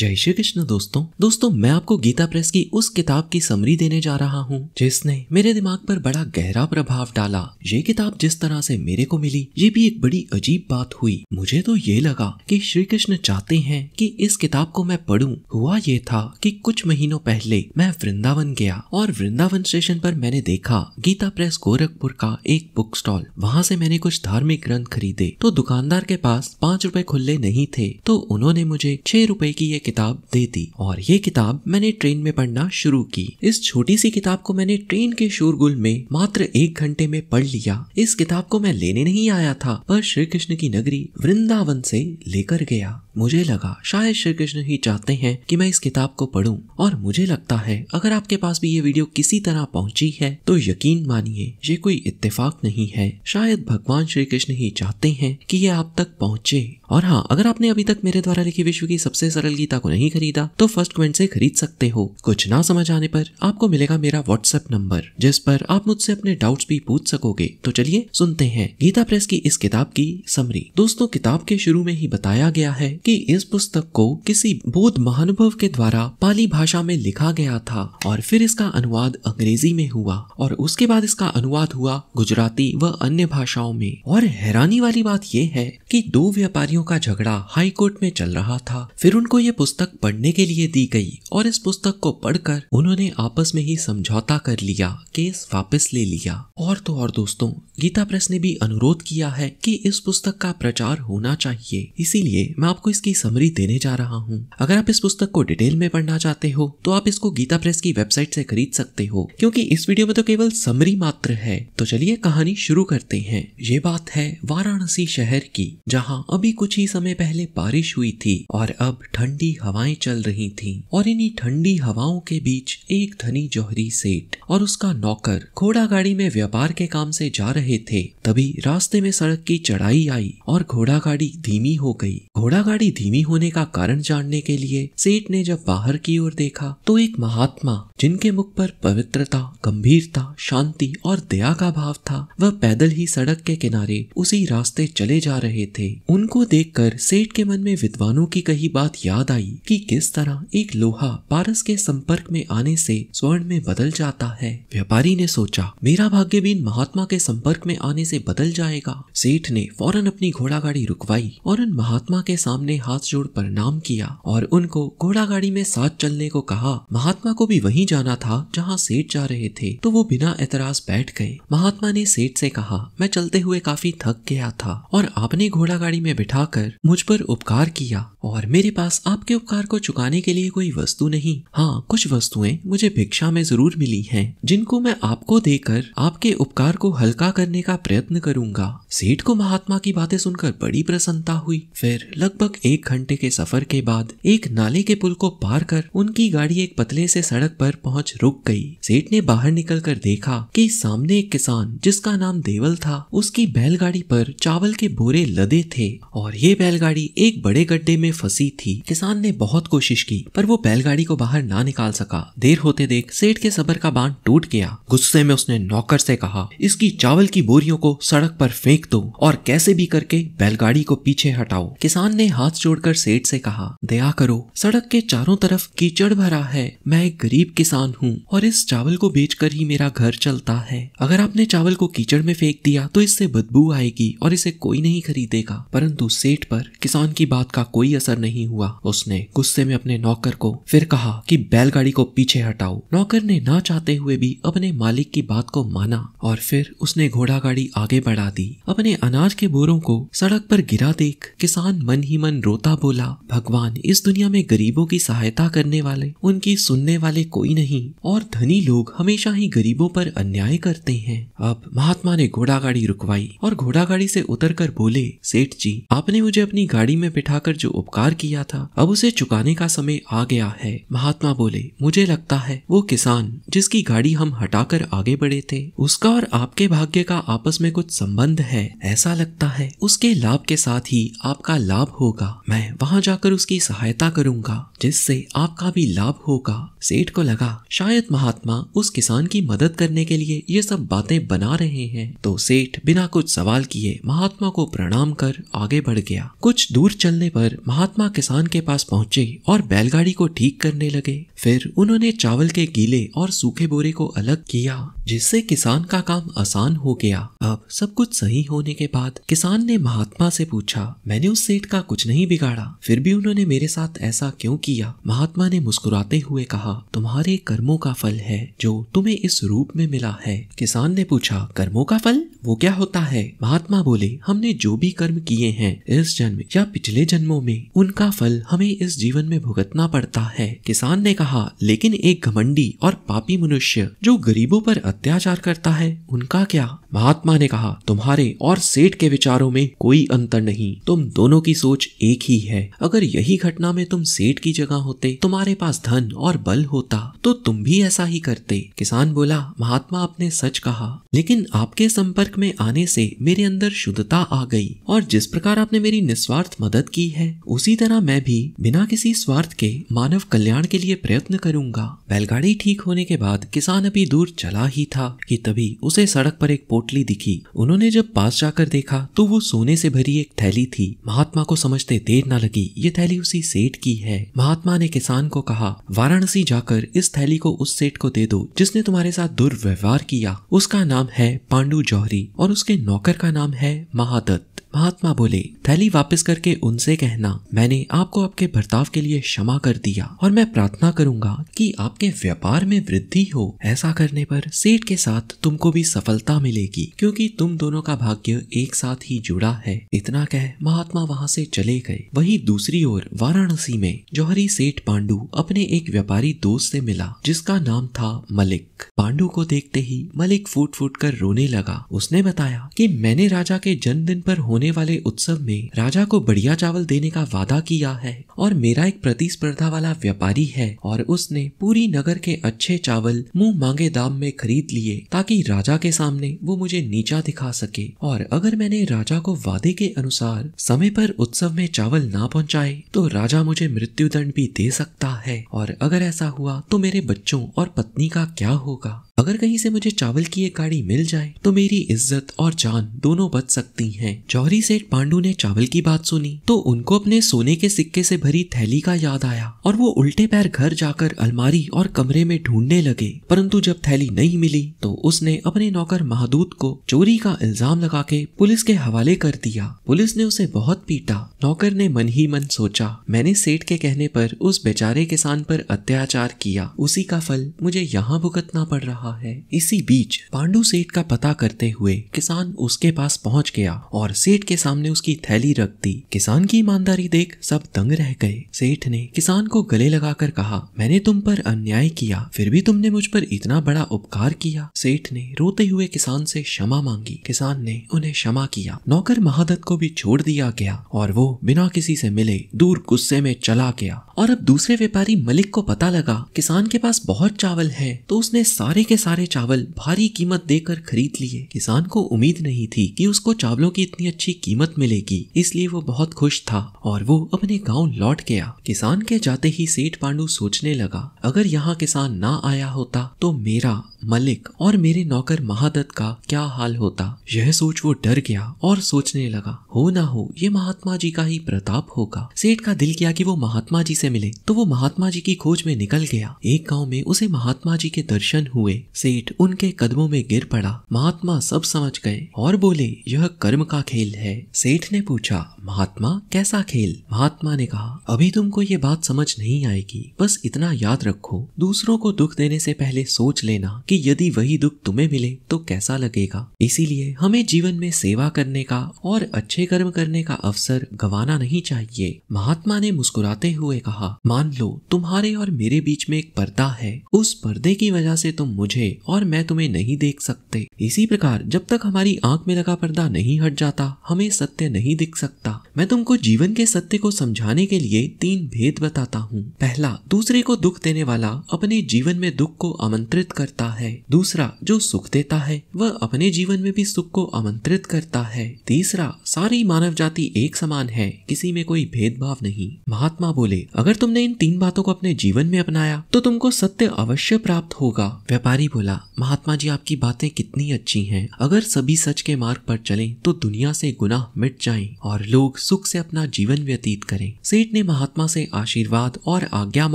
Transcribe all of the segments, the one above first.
जय श्री कृष्ण दोस्तों दोस्तों मैं आपको गीता प्रेस की उस किताब की समरी देने जा रहा हूँ जिसने मेरे दिमाग पर बड़ा गहरा प्रभाव डाला ये किताब जिस तरह से मेरे को मिली ये भी एक बड़ी अजीब बात हुई मुझे तो ये लगा कि श्री कृष्ण चाहते हैं कि इस किताब को मैं पढूं। हुआ ये था कि कुछ महीनों पहले मैं वृंदावन गया और वृंदावन स्टेशन पर मैंने देखा गीता प्रेस गोरखपुर का एक बुक स्टॉल वहाँ से मैंने कुछ धार्मिक ग्रंथ खरीदे तो दुकानदार के पास पाँच रूपए खुले नहीं थे तो उन्होंने मुझे छह रूपए की किताब दे दी और ये किताब मैंने ट्रेन में पढ़ना शुरू की इस छोटी सी किताब को मैंने ट्रेन के शोरगुल में मात्र एक घंटे में पढ़ लिया इस किताब को मैं लेने नहीं आया था पर श्री कृष्ण की नगरी वृंदावन से लेकर गया मुझे लगा शायद श्री कृष्ण ही चाहते हैं कि मैं इस किताब को पढूं और मुझे लगता है अगर आपके पास भी ये वीडियो किसी तरह पहुंची है तो यकीन मानिए ये कोई इत्तेफाक नहीं है शायद भगवान श्री कृष्ण ही चाहते हैं कि ये आप तक पहुंचे और हाँ अगर आपने अभी तक मेरे द्वारा लिखी विश्व की सबसे सरल गीता को नहीं खरीदा तो फर्स्ट कमेंट से खरीद सकते हो कुछ ना समझ आने पर आपको मिलेगा मेरा व्हाट्सएप नंबर जिस पर आप मुझसे अपने डाउट्स भी पूछ सकोगे तो चलिए सुनते हैं गीता प्रेस की इस किताब की समरी दोस्तों किताब के शुरू में ही बताया गया है कि इस पुस्तक को किसी बौद्ध महानुभव के द्वारा पाली भाषा में लिखा गया था और फिर इसका अनुवाद अंग्रेजी में हुआ और उसके बाद इसका अनुवाद हुआ गुजराती व अन्य भाषाओं में और हैरानी वाली बात यह है कि दो व्यापारियों का झगड़ा हाई कोर्ट में चल रहा था फिर उनको ये पुस्तक पढ़ने के लिए दी गई और इस पुस्तक को पढ़कर उन्होंने आपस में ही समझौता कर लिया केस वापस ले लिया और तो और दोस्तों गीता प्रेस ने भी अनुरोध किया है कि इस पुस्तक का प्रचार होना चाहिए इसीलिए मैं आपको इसकी समरी देने जा रहा हूँ अगर आप इस पुस्तक को डिटेल में पढ़ना चाहते हो तो आप इसको गीता प्रेस की वेबसाइट से खरीद सकते हो क्योंकि इस वीडियो में तो केवल समरी मात्र है तो चलिए कहानी शुरू करते हैं ये बात है वाराणसी शहर की जहाँ अभी कुछ ही समय पहले बारिश हुई थी और अब ठंडी ठंडी हवाएं चल रही थीं और इन्हीं ठंडी हवाओं के बीच एक धनी जौहरी सेठ और उसका नौकर घोड़ा गाड़ी में व्यापार के काम से जा रहे थे तभी रास्ते में सड़क की चढ़ाई आई और घोड़ा गाड़ी धीमी हो गई घोड़ा गाड़ी धीमी होने का कारण जानने के लिए सेठ ने जब बाहर की ओर देखा तो एक महात्मा जिनके मुख पर पवित्रता गंभीरता शांति और दया का भाव था वह पैदल ही सड़क के किनारे उसी रास्ते चले जा रहे थे उनको देख सेठ के मन में विद्वानों की कही बात याद आई कि किस तरह एक लोहा पारस के संपर्क में आने से स्वर्ण में बदल जाता है व्यापारी ने सोचा मेरा भाग्य बीन महात्मा के संपर्क में आने से बदल जाएगा सेठ ने फौरन अपनी घोड़ा गाड़ी रुकवाई और उन महात्मा के सामने हाथ जोड़ प्रणाम किया और उनको घोड़ा गाड़ी में साथ चलने को कहा महात्मा को भी वहीं जाना था जहाँ सेठ जा रहे थे तो वो बिना एतराज बैठ गए महात्मा ने सेठ से कहा मैं चलते हुए काफी थक गया था और आपने घोड़ा गाड़ी में कर मुझ पर उपकार किया और मेरे पास आपके उपकार को चुकाने के लिए कोई वस्तु नहीं हाँ कुछ वस्तुएं मुझे भिक्षा में जरूर मिली हैं जिनको मैं आपको देकर आपके उपकार को हल्का करने का प्रयत्न प्रयत्न करूंगा सेठ को महात्मा की बातें सुनकर बड़ी प्रसन्नता हुई फिर लगभग एक घंटे के सफर के बाद एक नाले के पुल को पार कर उनकी गाड़ी एक पतले से सड़क पर पहुंच रुक गई सेठ ने बाहर निकल कर देखा कि सामने एक किसान जिसका नाम देवल था उसकी बैलगाड़ी पर चावल के बोरे लदे थे और ये बैलगाड़ी एक बड़े गड्ढे में फंसी थी किसान ने बहुत कोशिश की पर वो बैलगाड़ी को बाहर ना निकाल सका देर होते देख सेठ के सबर का बांध टूट गया गुस्से में उसने नौकर से कहा इसकी चावल की बोरियों को सड़क पर फेंक दो और कैसे भी करके बैलगाड़ी को पीछे हटाओ किसान ने हाथ जोड़कर सेठ से कहा दया करो सड़क के चारों तरफ कीचड़ भरा है मैं एक गरीब किसान हूँ और इस चावल को बेचकर ही मेरा घर चलता है अगर आपने चावल को कीचड़ में फेंक दिया तो इससे बदबू आएगी और इसे कोई नहीं खरीदेगा परंतु सेठ पर किसान की बात का कोई असर नहीं हुआ उसने गुस्से में अपने नौकर को फिर कहा कि बैलगाड़ी को पीछे हटाओ नौकर ने ना चाहते हुए भी अपने मालिक की बात को माना और फिर उसने घोड़ा गाड़ी आगे बढ़ा दी अपने अनाज के बोरों को सड़क पर गिरा देख किसान मन ही मन रोता बोला भगवान इस दुनिया में गरीबों की सहायता करने वाले उनकी सुनने वाले कोई नहीं और धनी लोग हमेशा ही गरीबों पर अन्याय करते हैं अब महात्मा ने घोड़ा गाड़ी रुकवाई और घोड़ा गाड़ी से उतर कर बोले सेठ जी आपने मुझे अपनी गाड़ी में बिठाकर जो उपकार किया था अब उसे चुकाने का समय आ गया है महात्मा बोले मुझे लगता है वो किसान जिसकी गाड़ी हम हटाकर आगे बढ़े थे उसका और आपके भाग्य का आपस में में कुछ संबंध है ऐसा लगता है उसके लाभ के साथ ही आपका लाभ होगा मैं वहां जाकर उसकी सहायता करूंगा जिससे आपका भी लाभ होगा सेठ को लगा शायद महात्मा उस किसान की मदद करने के लिए ये सब बातें बना रहे हैं तो सेठ बिना कुछ सवाल किए महात्मा को प्रणाम कर आगे बढ़ गया कुछ दूर चलने पर महात्मा किसान के पास पहुंचे और बैलगाड़ी को ठीक करने लगे फिर उन्होंने चावल के गीले और सूखे बोरे को अलग किया जिससे किसान का काम आसान हो गया अब सब कुछ सही होने के बाद किसान ने महात्मा से पूछा मैंने उस सेठ का कुछ नहीं बिगाड़ा फिर भी उन्होंने मेरे साथ ऐसा क्यों किया महात्मा ने मुस्कुराते हुए कहा तुम्हारे कर्मों का फल है जो तुम्हें इस रूप में मिला है किसान ने पूछा कर्मों का फल वो क्या होता है महात्मा बोले हमने जो भी कर्म किए हैं इस जन्म या पिछले जन्मों में उनका फल हमें इस जीवन में भुगतना पड़ता है किसान ने कहा लेकिन एक घमंडी और पापी मनुष्य जो गरीबों पर अत्याचार करता है उनका क्या महात्मा ने कहा तुम्हारे और सेठ के विचारों में कोई अंतर नहीं तुम दोनों की सोच एक ही है अगर यही घटना में तुम सेठ की जगह होते तुम्हारे पास धन और बल होता तो तुम भी ऐसा ही करते किसान बोला महात्मा आपने सच कहा लेकिन आपके संपर्क संपर्क में आने से मेरे अंदर शुद्धता आ गई और जिस प्रकार आपने मेरी निस्वार्थ मदद की है उसी तरह मैं भी बिना किसी स्वार्थ के मानव कल्याण के लिए प्रयत्न करूंगा बैलगाड़ी ठीक होने के बाद किसान अभी दूर चला ही था कि तभी उसे सड़क पर एक पोटली दिखी उन्होंने जब पास जाकर देखा तो वो सोने से भरी एक थैली थी महात्मा को समझते देर न लगी ये थैली उसी सेठ की है महात्मा ने किसान को कहा वाराणसी जाकर इस थैली को उस सेठ को दे दो जिसने तुम्हारे साथ दुर्व्यवहार किया उसका नाम है पांडु जौहरी और उसके नौकर का नाम है महादत्त महात्मा बोले थैली वापस करके उनसे कहना मैंने आपको आपके बर्ताव के लिए क्षमा कर दिया और मैं प्रार्थना करूंगा कि आपके व्यापार में वृद्धि हो ऐसा करने पर सेठ के साथ तुमको भी सफलता मिलेगी क्योंकि तुम दोनों का भाग्य एक साथ ही जुड़ा है इतना कह महात्मा वहाँ से चले गए वही दूसरी ओर वाराणसी में जौहरी सेठ पांडू अपने एक व्यापारी दोस्त से मिला जिसका नाम था मलिक पांडू को देखते ही मलिक फूट फूट कर रोने लगा उसने बताया कि मैंने राजा के जन्मदिन पर होने होने वाले उत्सव में राजा को बढ़िया चावल देने का वादा किया है और मेरा एक प्रतिस्पर्धा वाला व्यापारी है और उसने पूरी नगर के अच्छे चावल मुंह मांगे दाम में खरीद लिए ताकि राजा के सामने वो मुझे नीचा दिखा सके और अगर मैंने राजा को वादे के अनुसार समय पर उत्सव में चावल ना पहुंचाए तो राजा मुझे मृत्युदंड भी दे सकता है और अगर ऐसा हुआ तो मेरे बच्चों और पत्नी का क्या होगा अगर कहीं से मुझे चावल की एक गाड़ी मिल जाए तो मेरी इज्जत और जान दोनों बच सकती हैं। जौहरी सेठ पांडू ने चावल की बात सुनी तो उनको अपने सोने के सिक्के से भरी थैली का याद आया और वो उल्टे पैर घर जाकर अलमारी और कमरे में ढूंढने लगे परंतु जब थैली नहीं मिली तो उसने अपने नौकर महादूत को चोरी का इल्जाम लगा के पुलिस के हवाले कर दिया पुलिस ने उसे बहुत पीटा नौकर ने मन ही मन सोचा मैंने सेठ के कहने पर उस बेचारे किसान पर अत्याचार किया उसी का फल मुझे यहाँ भुगतना पड़ रहा रहा है इसी बीच पांडु सेठ का पता करते हुए किसान उसके पास पहुंच गया और सेठ के सामने उसकी थैली रख दी किसान की ईमानदारी देख सब दंग रह गए सेठ ने किसान को गले लगाकर कहा मैंने तुम पर अन्याय किया फिर भी तुमने मुझ पर इतना बड़ा उपकार किया सेठ ने रोते हुए किसान से क्षमा मांगी किसान ने उन्हें क्षमा किया नौकर महादत्त को भी छोड़ दिया गया और वो बिना किसी से मिले दूर गुस्से में चला गया और अब दूसरे व्यापारी मलिक को पता लगा किसान के पास बहुत चावल है तो उसने सारे के सारे चावल भारी कीमत देकर खरीद लिए किसान को उम्मीद नहीं थी कि उसको चावलों की इतनी अच्छी कीमत मिलेगी इसलिए वो बहुत खुश था और वो अपने गांव लौट गया किसान के जाते ही सेठ पांडू सोचने लगा अगर यहाँ किसान ना आया होता तो मेरा मलिक और मेरे नौकर महादत्त का क्या हाल होता यह सोच वो डर गया और सोचने लगा हो ना हो ये महात्मा जी का ही प्रताप होगा सेठ का दिल किया कि वो महात्मा जी से मिले तो वो महात्मा जी की खोज में निकल गया एक गांव में उसे महात्मा जी के दर्शन हुए सेठ उनके कदमों में गिर पड़ा महात्मा सब समझ गए और बोले यह कर्म का खेल है सेठ ने पूछा महात्मा कैसा खेल महात्मा ने कहा अभी तुमको ये बात समझ नहीं आएगी बस इतना याद रखो दूसरों को दुख देने से पहले सोच लेना कि यदि वही दुख तुम्हें मिले तो कैसा लगेगा इसीलिए हमें जीवन में सेवा करने का और अच्छे कर्म करने का अवसर गंवाना नहीं चाहिए महात्मा ने मुस्कुराते हुए कहा मान लो तुम्हारे और मेरे बीच में एक पर्दा है उस पर्दे की वजह से तुम मुझे और मैं तुम्हें नहीं देख सकते इसी प्रकार जब तक हमारी आंख में लगा पर्दा नहीं हट जाता हमें सत्य नहीं दिख सकता मैं तुमको जीवन के सत्य को समझाने के लिए तीन भेद बताता हूँ पहला दूसरे को दुख देने वाला अपने जीवन में दुख को आमंत्रित करता है है दूसरा जो सुख देता है वह अपने जीवन में भी सुख को आमंत्रित करता है तीसरा सारी मानव जाति एक समान है किसी में कोई भेदभाव नहीं महात्मा बोले अगर तुमने इन तीन बातों को अपने जीवन में अपनाया तो तुमको सत्य अवश्य प्राप्त होगा व्यापारी बोला महात्मा जी आपकी बातें कितनी अच्छी हैं अगर सभी सच के मार्ग पर चलें तो दुनिया से गुनाह मिट जाएं और लोग सुख से अपना जीवन व्यतीत करें सेठ ने महात्मा से आशीर्वाद और आज्ञा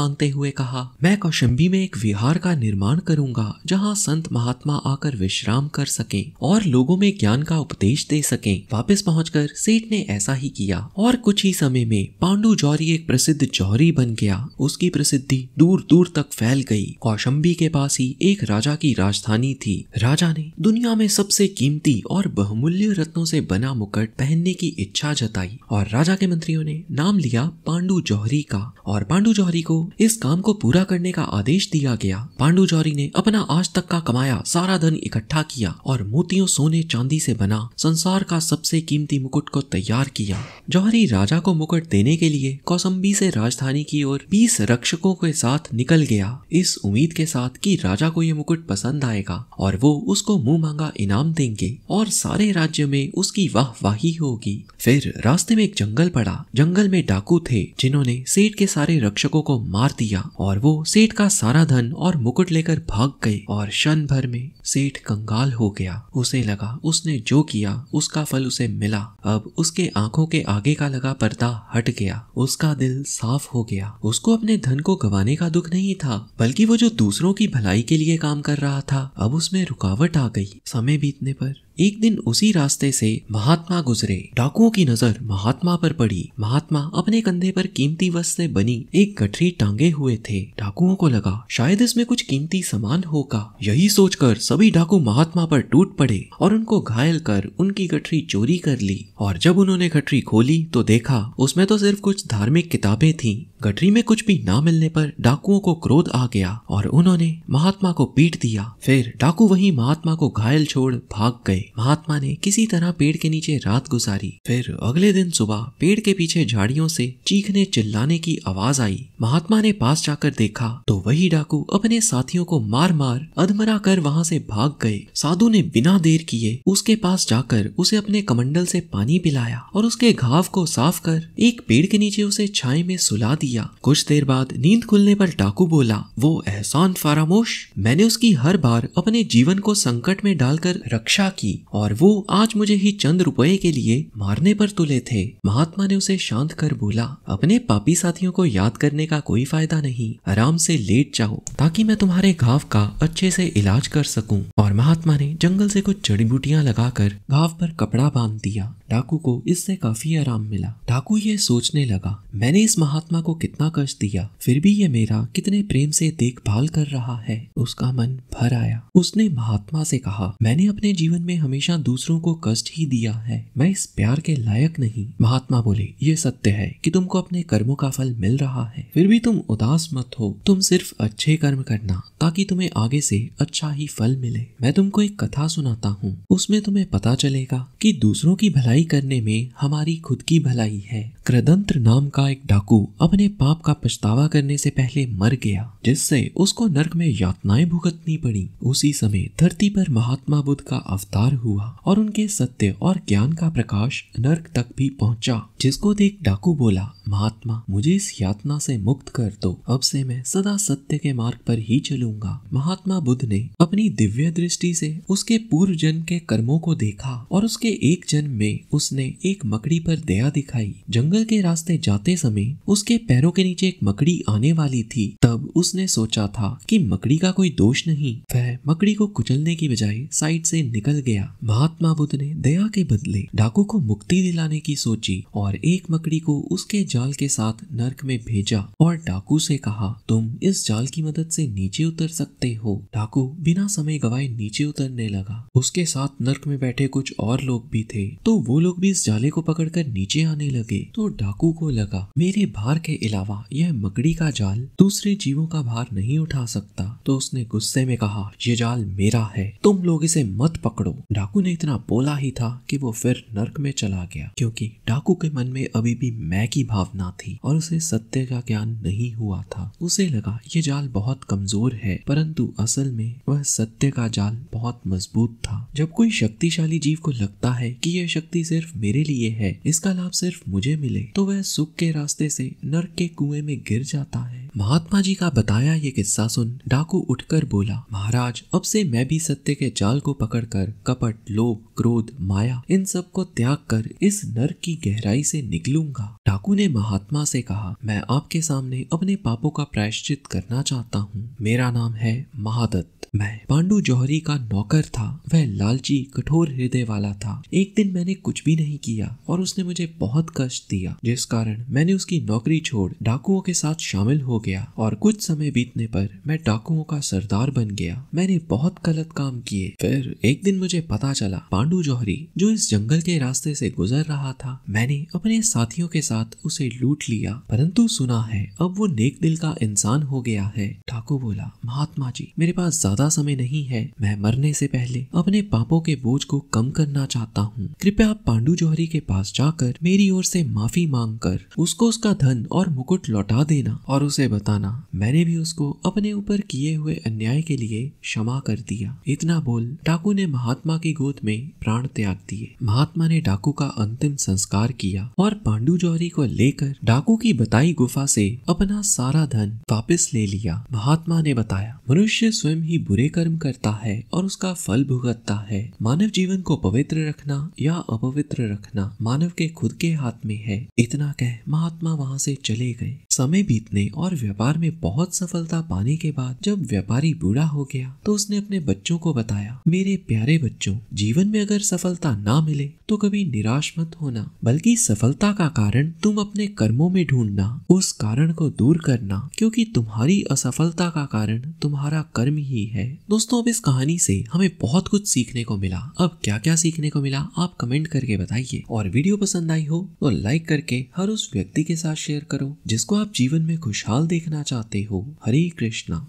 मांगते हुए कहा मैं कौशंबी में एक विहार का निर्माण करूंगा जहाँ संत महात्मा आकर विश्राम कर सकें और लोगों में ज्ञान का उपदेश दे सकें वापस पहुंचकर सेठ ने ऐसा ही किया और कुछ ही समय में पांडु जौहरी एक प्रसिद्ध जौहरी बन गया उसकी प्रसिद्धि दूर दूर तक फैल गई कौशम्बी के पास ही एक राजा की राजधानी थी राजा ने दुनिया में सबसे कीमती और बहुमूल्य रत्नों से बना मुकुट पहनने की इच्छा जताई और राजा के मंत्रियों ने नाम लिया पांडु जौहरी का और पांडु जौहरी को इस काम को पूरा करने का आदेश दिया गया पांडु जौहरी ने अपना आज तक का कमाया सारा धन इकट्ठा किया और मोतियों सोने चांदी से बना संसार का सबसे कीमती मुकुट को तैयार किया जौहरी राजा को मुकुट देने के लिए कौसम्बी से राजधानी की ओर 20 रक्षकों के साथ निकल गया इस उम्मीद के साथ कि राजा को ये मुकुट पसंद आएगा और वो उसको मुंह मांगा इनाम देंगे और सारे राज्य में उसकी वाह वाही होगी फिर रास्ते में एक जंगल पड़ा जंगल में डाकू थे जिन्होंने सेठ के सारे रक्षकों को मार दिया और वो सेठ का सारा धन और मुकुट लेकर भाग गए और क्षण भर में सेठ कंगाल हो गया उसे लगा उसने जो किया उसका फल उसे मिला अब उसके आंखों के आगे का लगा पर्दा हट गया उसका दिल साफ हो गया उसको अपने धन को गवाने का दुख नहीं था बल्कि वो जो दूसरों की भलाई के लिए काम कर रहा था अब उसमें रुकावट आ गई समय बीतने पर एक दिन उसी रास्ते से महात्मा गुजरे डाकुओं की नजर महात्मा पर पड़ी महात्मा अपने कंधे पर कीमती वस्त्र से बनी एक गठरी टांगे हुए थे डाकुओं को लगा शायद इसमें कुछ कीमती सामान होगा यही सोचकर सभी डाकू महात्मा पर टूट पड़े और उनको घायल कर उनकी गठरी चोरी कर ली और जब उन्होंने गठरी खोली तो देखा उसमें तो सिर्फ कुछ धार्मिक किताबें थी गठरी में कुछ भी ना मिलने पर डाकुओं को क्रोध आ गया और उन्होंने महात्मा को पीट दिया फिर डाकू वही महात्मा को घायल छोड़ भाग गए महात्मा ने किसी तरह पेड़ के नीचे रात गुजारी फिर अगले दिन सुबह पेड़ के पीछे झाड़ियों से चीखने चिल्लाने की आवाज आई महात्मा ने पास जाकर देखा तो वही डाकू अपने साथियों को मार मार अधमरा कर वहाँ से भाग गए साधु ने बिना देर किए उसके पास जाकर उसे अपने कमंडल से पानी पिलाया और उसके घाव को साफ कर एक पेड़ के नीचे उसे छाए में सुला दिया कुछ देर बाद नींद खुलने पर डाकू बोला वो एहसान फारामोश मैंने उसकी हर बार अपने जीवन को संकट में डालकर रक्षा की और वो आज मुझे ही चंद रुपए के लिए मारने पर तुले थे महात्मा ने उसे शांत कर बोला अपने पापी साथियों को याद करने का कोई फायदा नहीं आराम से लेट जाओ ताकि मैं तुम्हारे घाव का अच्छे से इलाज कर सकूं और महात्मा ने जंगल से कुछ जड़ी बूटियां लगाकर घाव पर कपड़ा बांध दिया डाकू को इससे काफी आराम मिला डाकू ये सोचने लगा मैंने इस महात्मा को कितना कष्ट दिया फिर भी ये मेरा कितने प्रेम से देखभाल कर रहा है उसका मन भर आया उसने महात्मा से कहा मैंने अपने जीवन में हमेशा दूसरों को कष्ट ही दिया है मैं इस प्यार के लायक नहीं महात्मा बोले ये सत्य है कि तुमको अपने कर्मों का फल मिल रहा है फिर भी तुम उदास मत हो तुम सिर्फ अच्छे कर्म करना ताकि तुम्हें आगे से अच्छा ही फल मिले मैं तुमको एक कथा सुनाता हूँ उसमें तुम्हें पता चलेगा कि दूसरों की भलाई भलाई करने में हमारी खुद की भलाई है कृदंत्र नाम का एक डाकू अपने पाप का पछतावा करने से पहले मर गया जिससे उसको नर्क में यातनाएं भुगतनी पड़ी उसी समय धरती पर महात्मा बुद्ध का अवतार हुआ और उनके सत्य और ज्ञान का प्रकाश नर्क तक भी पहुंचा जिसको देख डाकू बोला महात्मा मुझे इस यातना से मुक्त कर दो अब से मैं सदा सत्य के मार्ग पर ही चलूंगा महात्मा बुद्ध ने अपनी दिव्य दृष्टि से उसके पूर्व जन्म के कर्मों को देखा और उसके एक जन्म में उसने एक मकड़ी पर दया दिखाई जंगल के रास्ते जाते समय उसके पैरों के नीचे एक मकड़ी आने वाली थी तब उसने सोचा था कि मकड़ी का कोई दोष नहीं वह मकड़ी को कुचलने की बजाय साइड से निकल गया महात्मा बुद्ध ने दया के बदले डाकू को मुक्ति दिलाने की सोची और एक मकड़ी को उसके जाल के साथ नर्क में भेजा और डाकू से कहा तुम इस जाल की मदद से नीचे उतर सकते हो डाकू बिना समय गवाए नीचे उतरने लगा उसके साथ नर्क में बैठे कुछ और लोग भी थे तो वो लोग भी इस जाले को पकड़कर नीचे आने लगे तो डाकू को लगा मेरे भार के अलावा यह मकड़ी का जाल दूसरे जीवों का भार नहीं उठा सकता तो उसने गुस्से में कहा यह जाल मेरा है तुम लोग इसे मत पकड़ो डाकू ने इतना बोला ही था कि वो फिर नर्क में चला गया क्योंकि डाकू के मन में अभी भी मैं की भावना थी और उसे सत्य का ज्ञान नहीं हुआ था उसे लगा ये जाल बहुत कमजोर है परंतु असल में वह सत्य का जाल बहुत मजबूत था जब कोई शक्तिशाली जीव को लगता है कि यह शक्ति मुक्ति सिर्फ मेरे लिए है इसका लाभ सिर्फ मुझे मिले तो वह सुख के रास्ते से नर्क के कुएं में गिर जाता है महात्मा जी का बताया ये किस्सा सुन डाकू उठकर बोला महाराज अब से मैं भी सत्य के जाल को पकड़कर कपट लोभ क्रोध माया इन सब को त्याग कर इस नर्क की गहराई से निकलूंगा डाकू ने महात्मा से कहा मैं आपके सामने अपने पापों का प्रायश्चित करना चाहता हूँ मेरा नाम है महादत्त मैं पांडु जौहरी का नौकर था वह लालची कठोर हृदय वाला था एक दिन मैंने कुछ भी नहीं किया और उसने मुझे बहुत कष्ट दिया जिस कारण मैंने उसकी नौकरी छोड़ डाकुओं के साथ शामिल हो गया और कुछ समय बीतने पर मैं डाकुओं का सरदार बन गया मैंने बहुत गलत काम किए फिर एक दिन मुझे पता चला पांडु जौहरी जो इस जंगल के रास्ते से गुजर रहा था मैंने अपने साथियों के साथ उसे लूट लिया परंतु सुना है अब वो नेक दिल का इंसान हो गया है ठाकुर बोला महात्मा जी मेरे पास ज्यादा ज्यादा समय नहीं है मैं मरने से पहले अपने पापों के बोझ को कम करना चाहता हूँ कृपया आप पांडु जौहरी के पास जाकर मेरी ओर से माफी मांग कर उसको उसका धन और मुकुट लौटा देना और उसे बताना मैंने भी उसको अपने ऊपर किए हुए अन्याय के लिए क्षमा कर दिया इतना बोल डाकू ने महात्मा की गोद में प्राण त्याग दिए महात्मा ने डाकू का अंतिम संस्कार किया और पांडु जौहरी को लेकर डाकू की बताई गुफा से अपना सारा धन वापस ले लिया महात्मा ने बताया मनुष्य स्वयं ही बुरे कर्म करता है और उसका फल भुगतता है मानव जीवन को पवित्र रखना या अपवित्र रखना मानव के खुद के हाथ में है इतना कह महात्मा वहाँ से चले गए समय बीतने और व्यापार में बहुत सफलता पाने के बाद जब व्यापारी बूढ़ा हो गया तो उसने अपने बच्चों को बताया मेरे प्यारे बच्चों जीवन में अगर सफलता ना मिले तो कभी निराश मत होना बल्कि सफलता का कारण तुम अपने कर्मों में ढूंढना उस कारण को दूर करना क्योंकि तुम्हारी असफलता का कारण तुम्हारा कर्म ही है दोस्तों अब इस कहानी से हमें बहुत कुछ सीखने को मिला अब क्या क्या सीखने को मिला आप कमेंट करके बताइए और वीडियो पसंद आई हो तो लाइक करके हर उस व्यक्ति के साथ शेयर करो जिसको आप आप जीवन में खुशहाल देखना चाहते हो हरे कृष्णा